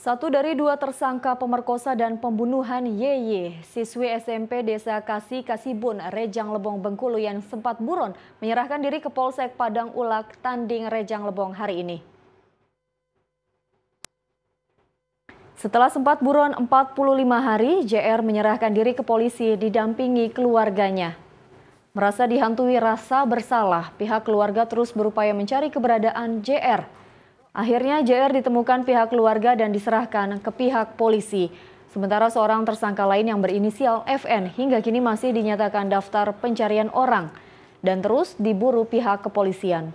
Satu dari dua tersangka pemerkosa dan pembunuhan YY, siswi SMP Desa Kasih Kasibun, Rejang Lebong Bengkulu yang sempat buron, menyerahkan diri ke Polsek Padang Ulak, Tanding, Rejang Lebong hari ini. Setelah sempat buron 45 hari, JR menyerahkan diri ke polisi didampingi keluarganya. Merasa dihantui rasa bersalah, pihak keluarga terus berupaya mencari keberadaan JR. Akhirnya JR ditemukan pihak keluarga dan diserahkan ke pihak polisi. Sementara seorang tersangka lain yang berinisial FN hingga kini masih dinyatakan daftar pencarian orang dan terus diburu pihak kepolisian.